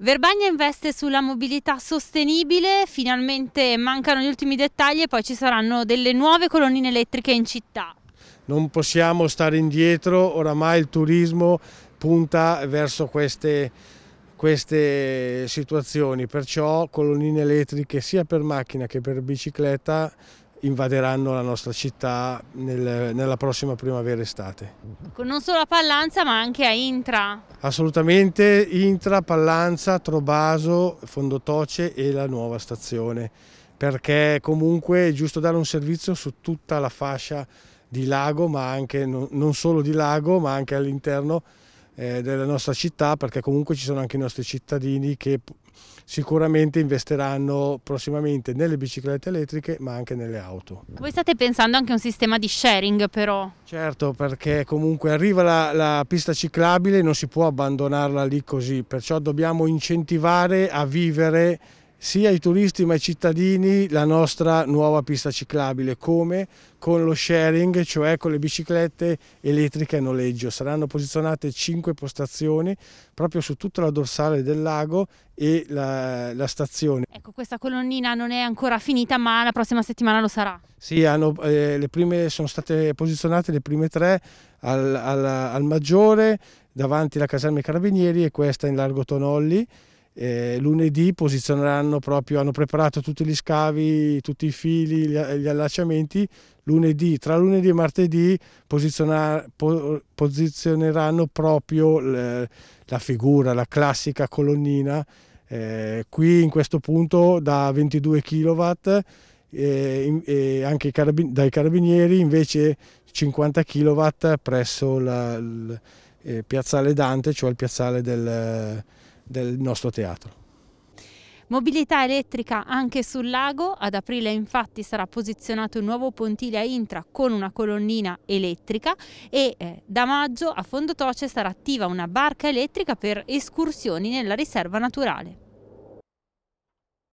Verbagna investe sulla mobilità sostenibile, finalmente mancano gli ultimi dettagli e poi ci saranno delle nuove colonnine elettriche in città. Non possiamo stare indietro, oramai il turismo punta verso queste, queste situazioni, perciò colonnine elettriche sia per macchina che per bicicletta invaderanno la nostra città nel, nella prossima primavera-estate. Non solo a Pallanza ma anche a Intra? Assolutamente, Intra, Pallanza, Trobaso, Fondotoce e la nuova stazione perché comunque è giusto dare un servizio su tutta la fascia di lago ma anche non solo di lago ma anche all'interno eh, della nostra città perché comunque ci sono anche i nostri cittadini che sicuramente investiranno prossimamente nelle biciclette elettriche ma anche nelle auto. Voi state pensando anche a un sistema di sharing però? Certo perché comunque arriva la, la pista ciclabile e non si può abbandonarla lì così perciò dobbiamo incentivare a vivere sia ai turisti ma ai cittadini la nostra nuova pista ciclabile, come con lo sharing, cioè con le biciclette elettriche a noleggio. Saranno posizionate 5 postazioni proprio su tutta la dorsale del lago e la, la stazione. Ecco, questa colonnina non è ancora finita ma la prossima settimana lo sarà. Sì, hanno, eh, prime, sono state posizionate le prime tre al, al, al Maggiore, davanti alla caserma dei Carabinieri e questa in Largo Tonolli. Eh, lunedì posizioneranno proprio, hanno preparato tutti gli scavi, tutti i fili, gli, gli allacciamenti. Lunedì, tra lunedì e martedì po, posizioneranno proprio le, la figura, la classica colonnina. Eh, qui in questo punto da 22 kW e, e anche carabin dai carabinieri invece 50 kW presso la, il eh, piazzale Dante, cioè il piazzale del del nostro teatro. Mobilità elettrica anche sul lago, ad aprile infatti sarà posizionato un nuovo pontile a Intra con una colonnina elettrica e eh, da maggio a Fondo Toce sarà attiva una barca elettrica per escursioni nella riserva naturale.